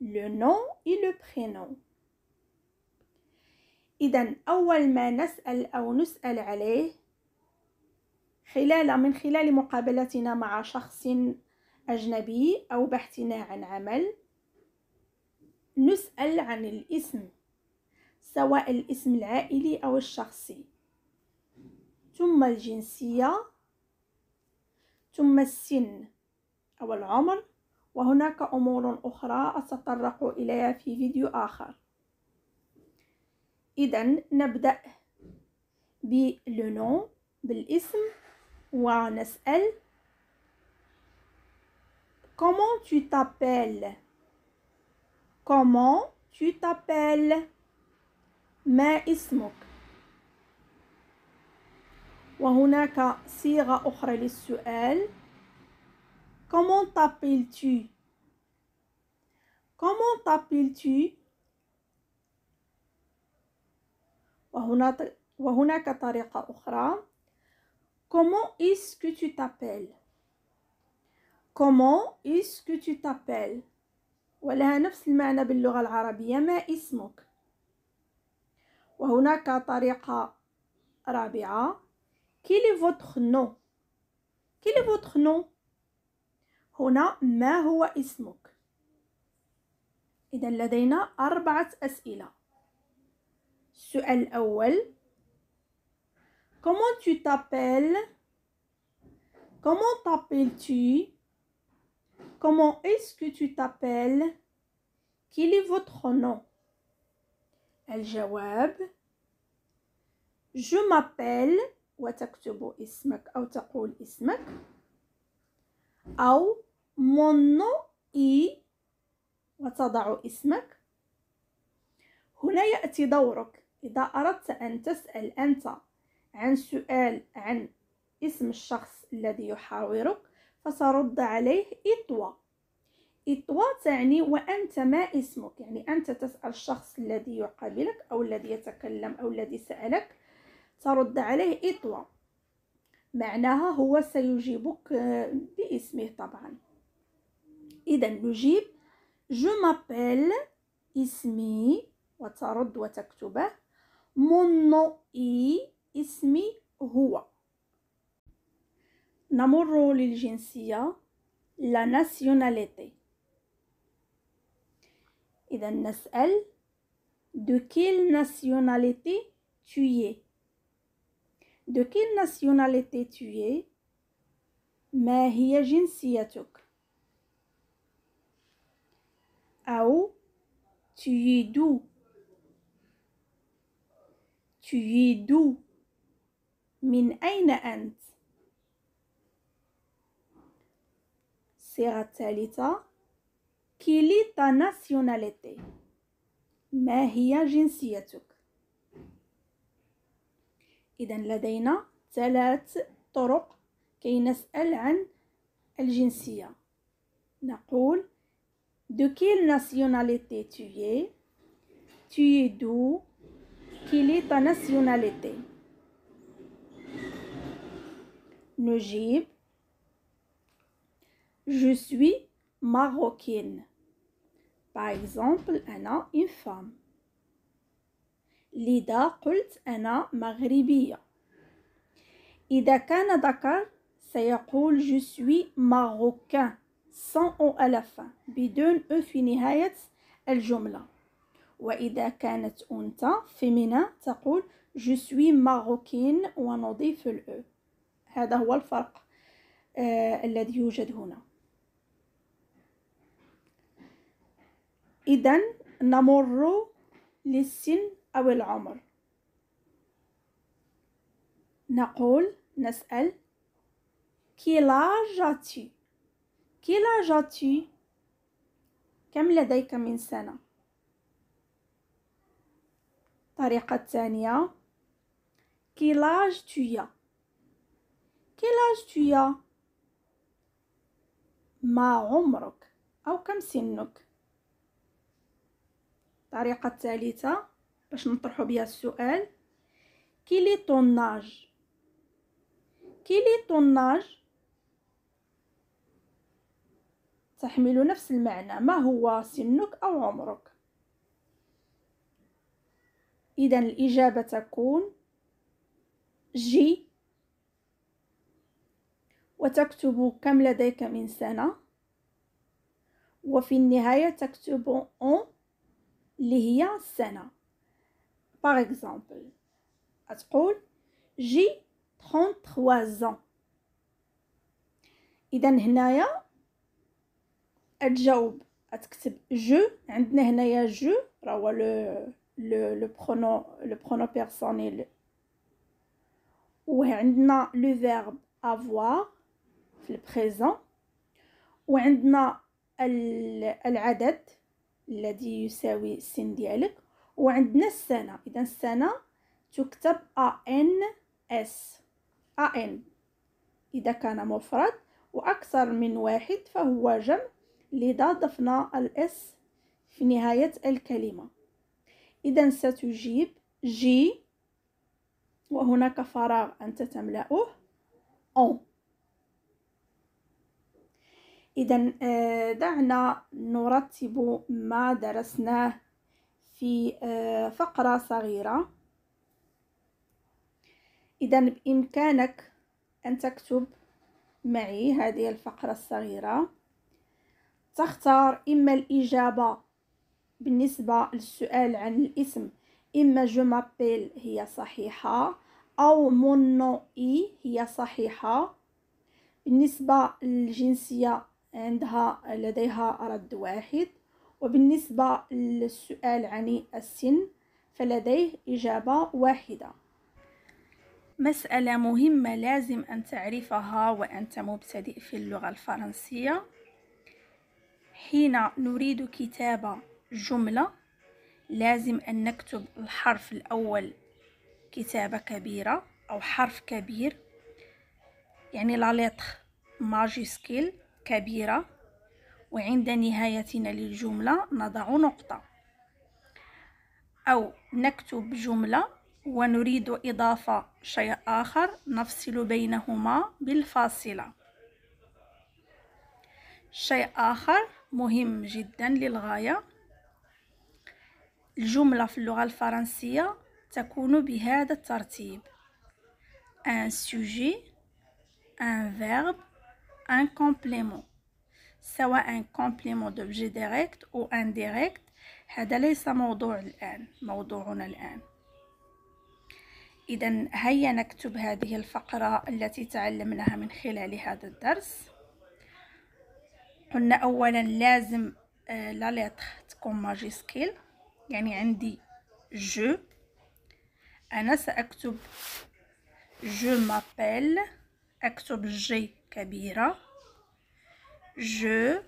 le nom et le prénom إذا أول ما نسأل أو نسأل عليه خلال من خلال مقابلتنا مع شخص أجنبي أو بحثنا عن عمل نسأل عن الاسم سواء الاسم العائلي أو الشخصي ثم الجنسية ثم السن أو العمر وهناك أمور أخرى أتطرق إليها في فيديو آخر إذا نبدأ بلونو بالاسم ونسأل Comment tu t'appelles Comment tu t'appelles ما اسمك وهناك صيغة أخرى للسؤال Comment t'appelles-tu Comment t'appelles-tu Comment est-ce que tu t'appelles Comment est-ce que tu t'appelles ولها نفس المعنى ما اسمك وهناك quel est votre nom quel est votre nom هنا ما هو اسمك اذا لدينا اربعه اسئله السؤال الاول كومون tu t'appelles كومون t'appelles tu كومون est-ce que tu t'appelles quel الجواب je m'appelle وتكتب اسمك او تقول اسمك او مونو إي وتضع اسمك هنا يأتي دورك إذا أردت أن تسأل أنت عن سؤال عن اسم الشخص الذي يحاورك فترد عليه إطوى إطوى تعني وأنت ما اسمك يعني أنت تسأل الشخص الذي يقابلك أو الذي يتكلم أو الذي سألك ترد عليه إطوى معناها هو سيجيبك باسمه طبعاً إذا نجيب جو مابيل اسمي وترد وتكتبه مونو إي اسمي هو نمر للجنسية لا ناسيوناليتي إذا نسأل دو كيل ناسيوناليتي tu دو كيل ناسيوناليتي tu ما هي جنسيتك أو تيدو تيدو من أين أنت؟ الصيغة الثالثة كليتا ناسيوناليتي ما هي جنسيتك؟ إذا لدينا ثلاث طرق كي نسأل عن الجنسية نقول De quelle nationalité tu es Tu es d'où Quelle est ta nationalité Najib Je suis marocaine. Par exemple, Anna, une femme. لذا قلت انا مغربية إذا كان ذكر سيقول je suis marocain sans أو à la fin بدون أو في نهاية الجملة وإذا كانت أنت فيمينا تقول جو سوي ماروكين ونضيف الأو هذا هو الفرق آه الذي يوجد هنا إذا نمر للسن أو العمر نقول نسأل كي لاج Quel جاتي كم لديك من سنة؟ الطريقة ثانية Quel âge tu as? Quel âge ما عمرك أو كم سنك؟ الطريقة الثالثة باش نطرحو بها السؤال كيلي طوناج كيلي طوناج تحمل نفس المعنى ما هو سنك أو عمرك إذا الإجابة تكون جي وتكتب كم لديك من سنة وفي النهاية تكتب أون اللي هي السنة باغ إكزومبل تقول جي 33 ans إذا هنايا تجاوب تكتب جو عندنا هنايا جو راه هو لو لو لو برونو لو برونو بيرسونيل وعندنا لو فيرب افوار في البريزون وعندنا العدد الذي يساوي السن ديالك وعندنا السنه اذا السنه تكتب ان اس ان اذا كان مفرد واكثر من واحد فهو جمع لذا ضفنا الاس في نهاية الكلمة إذا ستجيب جي وهناك فراغ أنت تملأه أون إذا آه، دعنا نرتب ما درسناه في آه، فقرة صغيرة إذا بإمكانك أن تكتب معي هذه الفقرة الصغيرة تختار إما الإجابة بالنسبة للسؤال عن الاسم إما جو مابيل هي صحيحة أو مون نو إي هي صحيحة بالنسبة للجنسية عندها لديها رد واحد وبالنسبة للسؤال عن السن فلديه إجابة واحدة مسألة مهمة لازم أن تعرفها وأنت مبتدئ في اللغة الفرنسية حين نريد كتابة جملة لازم أن نكتب الحرف الأول كتابة كبيرة أو حرف كبير يعني لا لتر ماجيسكيل كبيرة وعند نهايتنا للجملة نضع نقطة أو نكتب جملة ونريد إضافة شيء آخر نفصل بينهما بالفاصلة شيء آخر مهم جدا للغاية الجملة في اللغة الفرنسية تكون بهذا الترتيب ان سوجي ان فيرب ان كومبليمون سواء ان complément دوبجي ديريكت أو ديريكت هذا ليس موضوع الآن موضوعنا الآن إذا هيا نكتب هذه الفقرة التي تعلمناها من خلال هذا الدرس قلنا اولا لازم آه، لا ليتر تكون ماجيسكيل يعني عندي جو انا ساكتب جو مابيل اكتب جي كبيره جو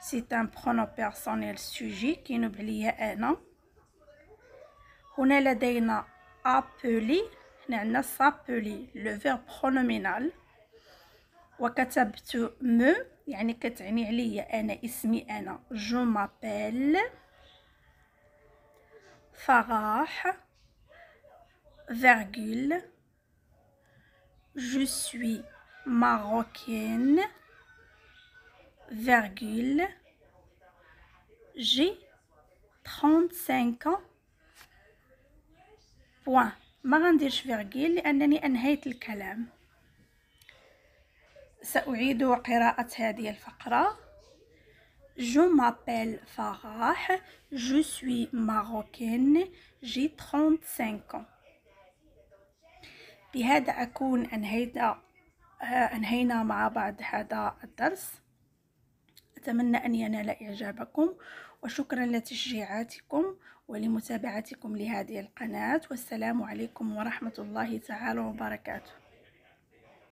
سي ان برونو بيرسونيل سوجي كينوب عليا انا هنا لدينا ابولي هنا عندنا سابولي لو فيرب برونومينال وكتبت مو يعني كتعني عليا انا اسمي انا جو مابيل فراح فيرغول جو سوي ماروكين فيرغول جي 35 ans point ما غنديرش فيرغيل لانني انهيت الكلام سأعيد قراءة هذه الفقرة Je m'appelle Farah, je suis marocaine, j'ai 35 ans. بهذا أكون أنهينا أنهينا مع بعض هذا الدرس أتمنى أن ينال إعجابكم وشكرا لتشجيعاتكم ولمتابعتكم لهذه القناة والسلام عليكم ورحمة الله تعالى وبركاته